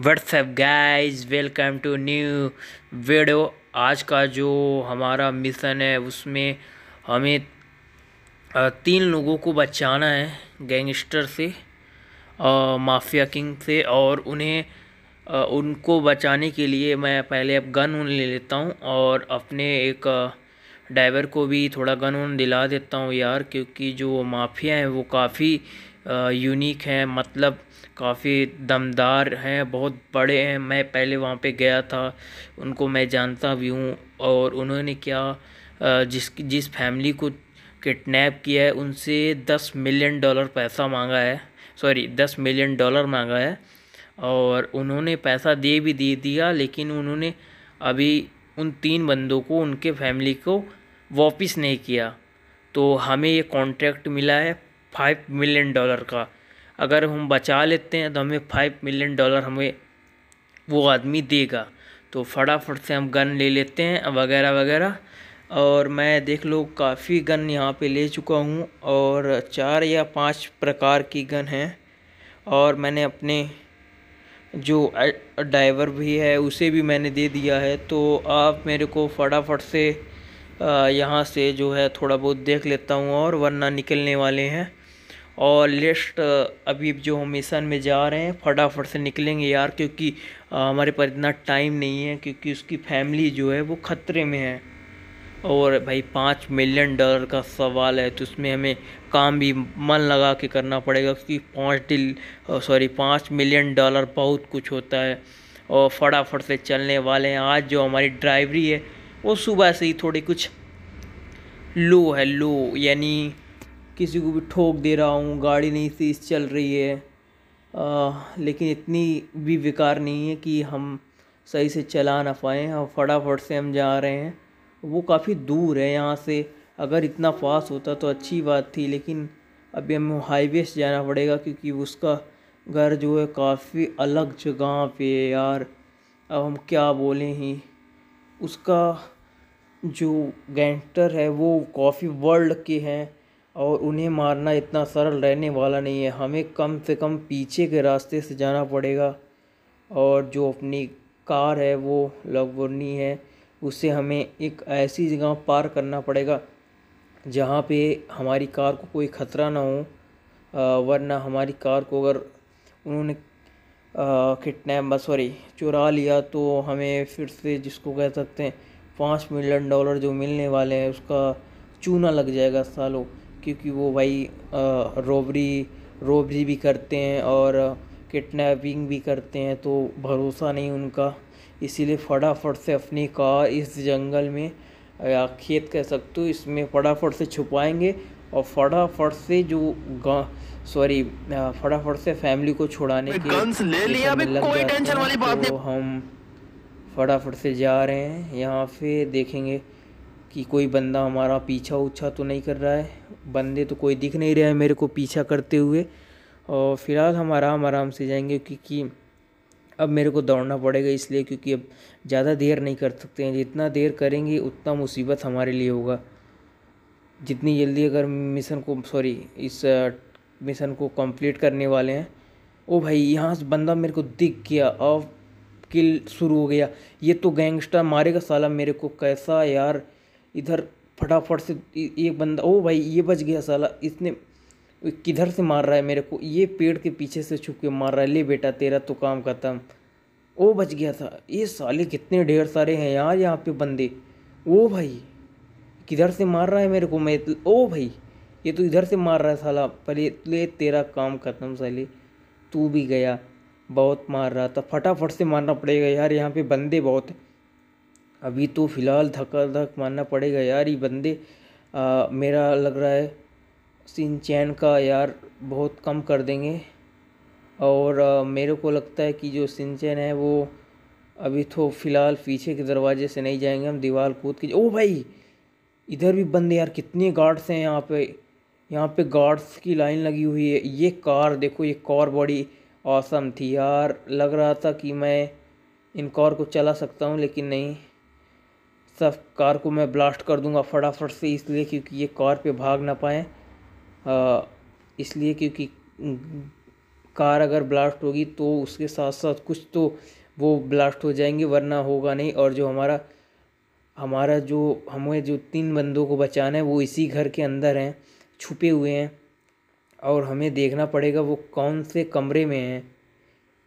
WhatsApp guys welcome to new video आज का जो हमारा मिशन है उसमें हमें तीन लोगों को बचाना है गैंगस्टर से माफिया किंग से और उन्हें उनको बचाने के लिए मैं पहले अब गन उन ले लेता हूँ और अपने एक ड्राइवर को भी थोड़ा गन उन दिला देता हूँ यार क्योंकि जो माफिया हैं वो काफ़ी यूनिक हैं मतलब काफ़ी दमदार हैं बहुत बड़े हैं मैं पहले वहाँ पे गया था उनको मैं जानता भी हूँ और उन्होंने क्या जिस जिस फैमिली को किडनैप किया है उनसे दस मिलियन डॉलर पैसा मांगा है सॉरी दस मिलियन डॉलर मांगा है और उन्होंने पैसा दे भी दे दिया लेकिन उन्होंने अभी उन तीन बंदों को उनके फैमिली को वापस नहीं किया तो हमें ये कॉन्ट्रैक्ट मिला है फाइव मिलियन डॉलर का अगर हम बचा लेते हैं तो हमें फाइव मिलियन डॉलर हमें वो आदमी देगा तो फटाफट से हम गन ले लेते हैं वगैरह वगैरह और मैं देख लो काफ़ी गन यहाँ पे ले चुका हूँ और चार या पांच प्रकार की गन हैं और मैंने अपने जो ड्राइवर भी है उसे भी मैंने दे दिया है तो आप मेरे को फटाफट से यहाँ से जो है थोड़ा बहुत देख लेता हूँ और वरना निकलने वाले हैं और लेस्ट अभी जो हम मिशन में जा रहे हैं फटाफट से निकलेंगे यार क्योंकि हमारे पास इतना टाइम नहीं है क्योंकि उसकी फैमिली जो है वो ख़तरे में है और भाई पाँच मिलियन डॉलर का सवाल है तो उसमें हमें काम भी मन लगा के करना पड़ेगा क्योंकि पाँच डिल सॉरी पाँच मिलियन डॉलर बहुत कुछ होता है और फटाफट से चलने वाले हैं आज जो हमारी ड्राइवरी है वो सुबह से ही थोड़ी कुछ लो है लो यानी किसी को भी ठोक दे रहा हूँ गाड़ी नहीं तेज़ चल रही है आ, लेकिन इतनी भी बेकार नहीं है कि हम सही से चला ना पाएँ और फटाफट से हम जा रहे हैं वो काफ़ी दूर है यहाँ से अगर इतना फास्ट होता तो अच्छी बात थी लेकिन अभी हमें हाईवे से जाना पड़ेगा क्योंकि उसका घर जो है काफ़ी अलग जगह पे है यार अब हम क्या बोलें ही उसका जो गैंगस्टर है वो काफ़ी वर्ल्ड के हैं और उन्हें मारना इतना सरल रहने वाला नहीं है हमें कम से कम पीछे के रास्ते से जाना पड़ेगा और जो अपनी कार है वो लवबुर्नी है उसे हमें एक ऐसी जगह पार करना पड़ेगा जहाँ पे हमारी कार को कोई ख़तरा ना हो वरना हमारी कार को अगर उन्होंने बस सॉरी चुरा लिया तो हमें फिर से जिसको कह सकते हैं पाँच मिलियन डॉलर जो मिलने वाले हैं उसका चूना लग जाएगा सालों क्योंकि वो भाई रोबरी रोबरी भी करते हैं और किडनैपिंग भी करते हैं तो भरोसा नहीं उनका इसीलिए फटाफट से अपनी कार इस जंगल में या खेत कह सकते हो इसमें फटाफट से छुपाएंगे और फटाफट से जो सॉरी फटाफट से फैमिली को छुड़ाने के ले लिया अभी कोई टेंशन वाली बात तो नहीं तो हम फटाफट से जा रहे हैं यहाँ पे देखेंगे कि कोई बंदा हमारा पीछा उछा तो नहीं कर रहा है बंदे तो कोई दिख नहीं रहा है मेरे को पीछा करते हुए और फिलहाल हम आराम आराम से जाएंगे क्योंकि अब मेरे को दौड़ना पड़ेगा इसलिए क्योंकि अब ज़्यादा देर नहीं कर सकते हैं जितना देर करेंगे उतना मुसीबत हमारे लिए होगा जितनी जल्दी अगर मिशन को सॉरी इस मिशन को कंप्लीट करने वाले हैं ओ भाई यहाँ से बंदा मेरे को दिख गया अब किल शुरू हो गया ये तो गैंगस्टर मारेगा साला मेरे को कैसा यार इधर फटाफट से एक बंदा ओ भाई ये बच गया साला इसने किधर से मार रहा है मेरे को ये पेड़ के पीछे से छुप के मार रहा है ले बेटा तेरा तो काम खत्म ओ बच गया था ये साले कितने ढेर सारे हैं यार यहाँ पे बंदे ओ भाई किधर से मार रहा है मेरे को मैं तो, ओ भाई ये तो इधर से मार रहा है साला पहले ले तेरा काम खत्म साले तू भी गया बहुत मार रहा था फटाफट से मारना पड़ेगा यार यहाँ पे बंदे बहुत हैं अभी तो फ़िलहाल धक्का धक मानना पड़ेगा यार ये बंदे आ, मेरा लग रहा है सिंचैन का यार बहुत कम कर देंगे और आ, मेरे को लगता है कि जो चैन है वो अभी तो फ़िलहाल पीछे के दरवाजे से नहीं जाएंगे हम दीवार कूद के ओ भाई इधर भी बंदे यार कितने गार्ड्स हैं यहाँ पे यहाँ पे गार्ड्स की लाइन लगी हुई है ये कार देखो ये कार बड़ी औसम थी यार लग रहा था कि मैं इन कार को चला सकता हूँ लेकिन नहीं सब कार को मैं ब्लास्ट कर दूंगा फटाफट से इसलिए क्योंकि ये कार पे भाग ना पाए इसलिए क्योंकि कार अगर ब्लास्ट होगी तो उसके साथ साथ कुछ तो वो ब्लास्ट हो जाएंगे वरना होगा नहीं और जो हमारा हमारा जो हमें जो तीन बंदों को बचाना है वो इसी घर के अंदर हैं छुपे हुए हैं और हमें देखना पड़ेगा वो कौन से कमरे में हैं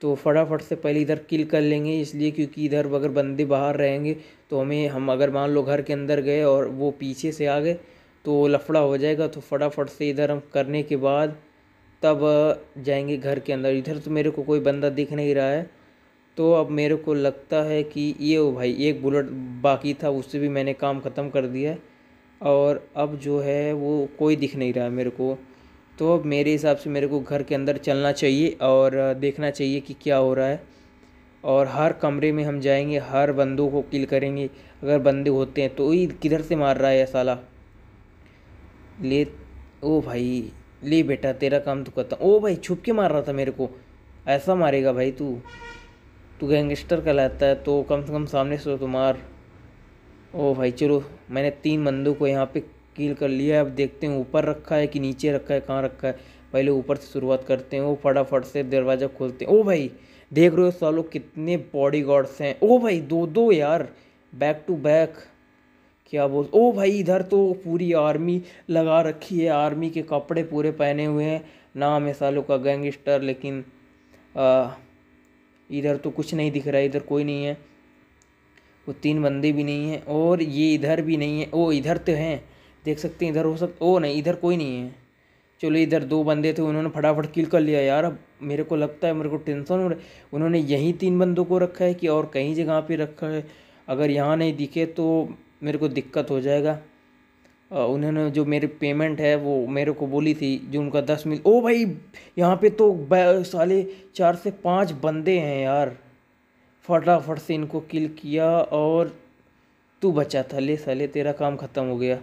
तो फटाफट से पहले इधर किल कर लेंगे इसलिए क्योंकि इधर अगर बंदे बाहर रहेंगे तो हमें हम अगर मान लो घर के अंदर गए और वो पीछे से आ गए तो लफड़ा हो जाएगा तो फटाफट से इधर हम करने के बाद तब जाएंगे घर के अंदर इधर तो मेरे को कोई बंदा दिख नहीं रहा है तो अब मेरे को लगता है कि ये हो भाई एक बुलेट बाकी था उससे भी मैंने काम ख़त्म कर दिया और अब जो है वो कोई दिख नहीं रहा है मेरे को तो अब मेरे हिसाब से मेरे को घर के अंदर चलना चाहिए और देखना चाहिए कि क्या हो रहा है और हर कमरे में हम जाएंगे हर बंदों को किल करेंगे अगर बंदे होते हैं तो ये किधर से मार रहा है साला ले ओ भाई ले बेटा तेरा काम तो करता ओ भाई छुप के मार रहा था मेरे को ऐसा मारेगा भाई तू तू गैंगस्टर कहलाता है तो कम से कम सामने से तो मार ओ भाई चलो मैंने तीन बंदों को यहाँ पे कील कर लिया है अब देखते हैं ऊपर रखा है कि नीचे रखा है कहाँ रखा है पहले ऊपर से शुरुआत करते हैं वो फटाफट से दरवाज़ा खोलते हैं ओ भाई देख रहे हो सालों कितने बॉडी गार्ड्स हैं ओ भाई दो दो यार बैक टू बैक क्या बोल ओ भाई इधर तो पूरी आर्मी लगा रखी है आर्मी के कपड़े पूरे पहने हुए हैं नाम है सालों का गैंगस्टर लेकिन इधर तो कुछ नहीं दिख रहा है इधर कोई नहीं है वो तीन बंदे भी नहीं हैं और ये इधर भी नहीं है ओ इधर तो हैं देख सकते हैं इधर हो सकता ओ नहीं इधर कोई नहीं है चलो इधर दो बंदे थे उन्होंने फटाफट किल कर लिया यार अब मेरे को लगता है मेरे को टेंशन हो रहा है उन्होंने यहीं तीन बंदों को रखा है कि और कहीं जगह पे रखा है अगर यहाँ नहीं दिखे तो मेरे को दिक्कत हो जाएगा उन्होंने जो मेरी पेमेंट है वो मेरे को बोली थी जो उनका दस मिल ओ भाई यहाँ पे तो साले चार से पाँच बंदे हैं यार फटाफट से इनको किल किया और तू बचा था ले साले तेरा काम ख़त्म हो गया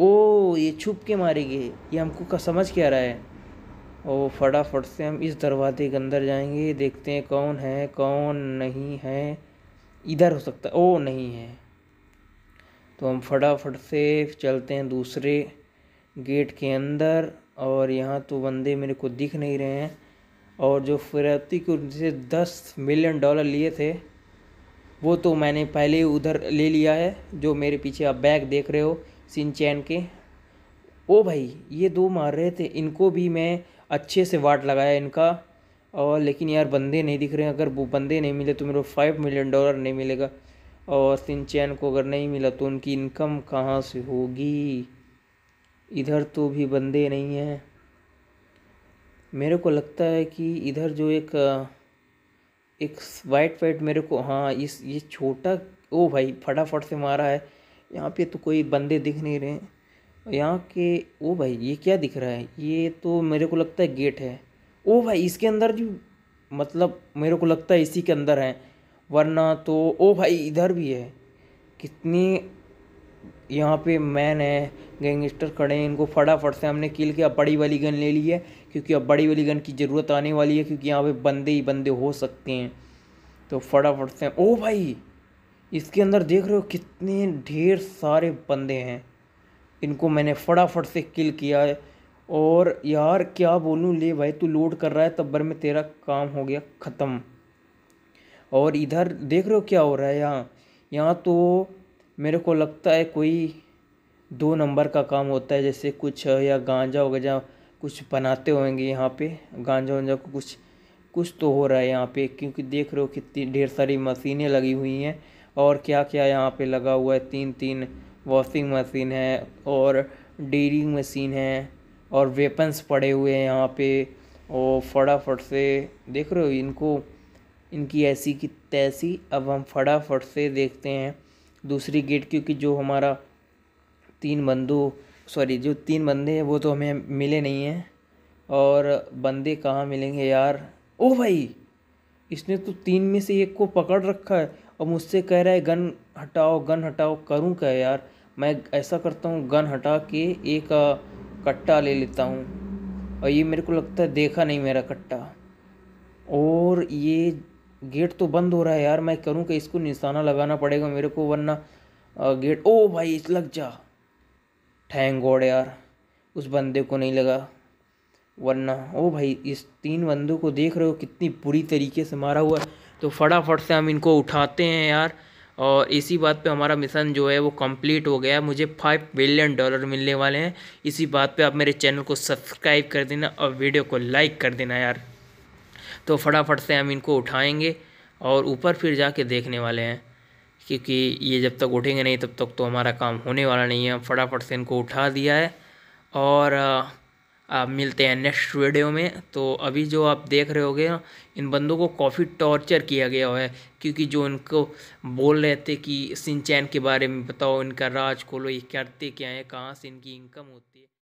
ओ ये छुप के मारेगी ये हमको का समझ के आ रहा है ओ फटाफट से हम इस दरवाजे के अंदर जाएंगे देखते हैं कौन है कौन नहीं है इधर हो सकता है ओ नहीं है तो हम फटाफट से चलते हैं दूसरे गेट के अंदर और यहाँ तो बंदे मेरे को दिख नहीं रहे हैं और जो फिरती को जिसे दस मिलियन डॉलर लिए थे वो तो मैंने पहले उधर ले लिया है जो मेरे पीछे आप बैग देख रहे हो सिंचैन के ओ भाई ये दो मार रहे थे इनको भी मैं अच्छे से वाट लगाया इनका और लेकिन यार बंदे नहीं दिख रहे हैं अगर वो बंदे नहीं मिले तो मेरे को फाइव मिलियन डॉलर नहीं मिलेगा और सिंचैन को अगर नहीं मिला तो उनकी इनकम कहाँ से होगी इधर तो भी बंदे नहीं हैं मेरे को लगता है कि इधर जो एक एक वाइट वाइट मेरे को हाँ इस ये छोटा ओ भाई फटाफट से मारा है यहाँ पे तो कोई बंदे दिख नहीं रहे हैं यहाँ के ओ भाई ये क्या दिख रहा है ये तो मेरे को लगता है गेट है ओ भाई इसके अंदर जो मतलब मेरे को लगता है इसी के अंदर है वरना तो ओ भाई इधर भी है कितनी यहाँ पे मैन है गैंगस्टर खड़े हैं इनको फटाफट से हमने किल किया बड़ी वाली गन ले ली है क्योंकि अब बड़ी वाली गन की ज़रूरत आने वाली है क्योंकि यहाँ पे बंदे ही बंदे हो सकते हैं तो फटाफट से ओ भाई इसके अंदर देख रहे हो कितने ढेर सारे बंदे हैं इनको मैंने फटाफट से किल किया है और यार क्या बोलूँ ले भाई तू लोड कर रहा है तब में तेरा काम हो गया ख़त्म और इधर देख रहे हो क्या हो रहा है यहाँ यहाँ तो मेरे को लगता है कोई दो नंबर का काम होता है जैसे कुछ या गांजा वगैरह कुछ बनाते होंगे यहाँ पे गांजा वंजा को कुछ कुछ तो हो रहा है यहाँ पे क्योंकि देख रहे हो कितनी ढेर सारी मशीनें लगी हुई हैं और क्या क्या यहाँ पे लगा हुआ है तीन तीन वॉशिंग मशीन है और डीलिंग मशीन है और वेपन्स पड़े हुए हैं यहाँ पे और फटाफट से देख रहे हो इनको इनकी ऐसी की तैसी अब हम फटाफट से देखते हैं दूसरी गेट क्योंकि जो हमारा तीन बंदू सॉरी जो तीन बंदे हैं वो तो हमें मिले नहीं हैं और बंदे कहाँ मिलेंगे यार ओ भाई इसने तो तीन में से एक को पकड़ रखा है और मुझसे कह रहा है गन हटाओ गन हटाओ करूँ क्या यार मैं ऐसा करता हूँ गन हटा के एक कट्टा ले लेता हूँ और ये मेरे को लगता है देखा नहीं मेरा कट्टा और ये गेट तो बंद हो रहा है यार मैं करूँ क्या इसको निशाना लगाना पड़ेगा मेरे को वरना गेट ओ भाई लग जा ठैंग गोड़ यार उस बंदे को नहीं लगा वरना ओ भाई इस तीन बंदों को देख रहे हो कितनी बुरी तरीके से मारा हुआ है तो फटाफट से हम इनको उठाते हैं यार और इसी बात पे हमारा मिशन जो है वो कंप्लीट हो गया मुझे फाइव बिलियन डॉलर मिलने वाले हैं इसी बात पे आप मेरे चैनल को सब्सक्राइब कर देना और वीडियो को लाइक कर देना यार तो फटाफट से हम इनको उठाएंगे और ऊपर फिर जाके देखने वाले हैं क्योंकि ये जब तक उठेंगे नहीं तब तक तो हमारा काम होने वाला नहीं है फटाफट से इनको उठा दिया है और आप मिलते हैं नेक्स्ट वीडियो में तो अभी जो आप देख रहे होगे इन बंदों को काफ़ी टॉर्चर किया गया है क्योंकि जो इनको बोल रहे थे कि सिंचैन के बारे में बताओ इनका राज खोलो ये करते क्या है कहाँ से इनकी इनकम होती